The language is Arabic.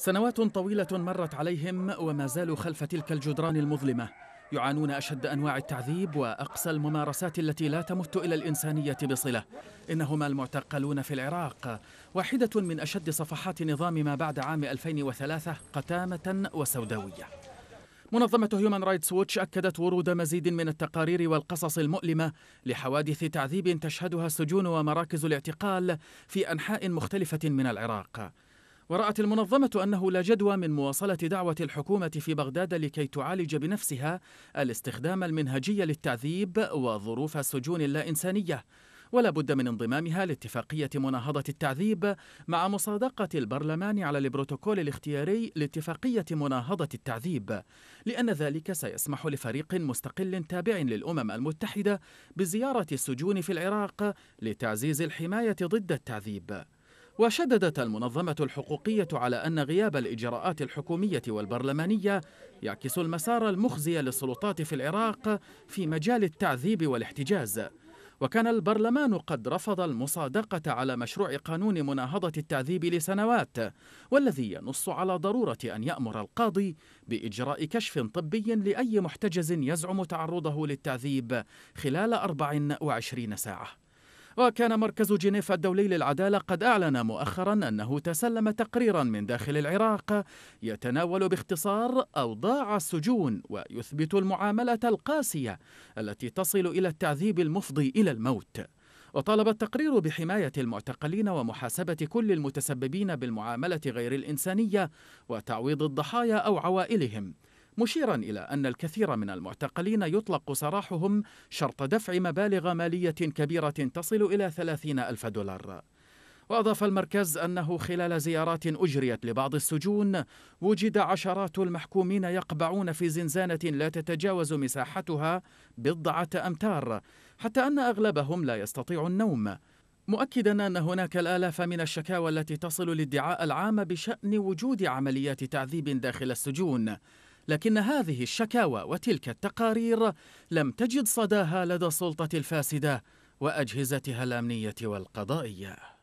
سنوات طويلة مرت عليهم وما زالوا خلف تلك الجدران المظلمة يعانون أشد أنواع التعذيب وأقسى الممارسات التي لا تمت إلى الإنسانية بصلة إنهما المعتقلون في العراق واحدة من أشد صفحات نظام ما بعد عام 2003 قتامة وسوداوية منظمة هيومان رايتس ووتش أكدت ورود مزيد من التقارير والقصص المؤلمة لحوادث تعذيب تشهدها السجون ومراكز الاعتقال في أنحاء مختلفة من العراق ورأت المنظمة أنه لا جدوى من مواصلة دعوة الحكومة في بغداد لكي تعالج بنفسها الاستخدام المنهجي للتعذيب وظروف السجون اللا إنسانية ولا بد من انضمامها لاتفاقية مناهضة التعذيب مع مصادقة البرلمان على البروتوكول الاختياري لاتفاقية مناهضة التعذيب لأن ذلك سيسمح لفريق مستقل تابع للأمم المتحدة بزيارة السجون في العراق لتعزيز الحماية ضد التعذيب وشددت المنظمة الحقوقية على أن غياب الإجراءات الحكومية والبرلمانية يعكس المسار المخزي للسلطات في العراق في مجال التعذيب والاحتجاز وكان البرلمان قد رفض المصادقة على مشروع قانون مناهضة التعذيب لسنوات والذي ينص على ضرورة أن يأمر القاضي بإجراء كشف طبي لأي محتجز يزعم تعرضه للتعذيب خلال 24 ساعة وكان مركز جنيف الدولي للعدالة قد أعلن مؤخرا أنه تسلم تقريرا من داخل العراق يتناول باختصار أوضاع السجون ويثبت المعاملة القاسية التي تصل إلى التعذيب المفضي إلى الموت وطالب التقرير بحماية المعتقلين ومحاسبة كل المتسببين بالمعاملة غير الإنسانية وتعويض الضحايا أو عوائلهم مشيرا إلى أن الكثير من المعتقلين يطلق سراحهم شرط دفع مبالغ مالية كبيرة تصل إلى 30 ألف دولار وأضاف المركز أنه خلال زيارات أجريت لبعض السجون وجد عشرات المحكومين يقبعون في زنزانة لا تتجاوز مساحتها بضعة أمتار حتى أن أغلبهم لا يستطيع النوم مؤكدا أن هناك الآلاف من الشكاوى التي تصل الادعاء العام بشأن وجود عمليات تعذيب داخل السجون لكن هذه الشكاوى وتلك التقارير لم تجد صداها لدى السلطة الفاسدة وأجهزتها الأمنية والقضائية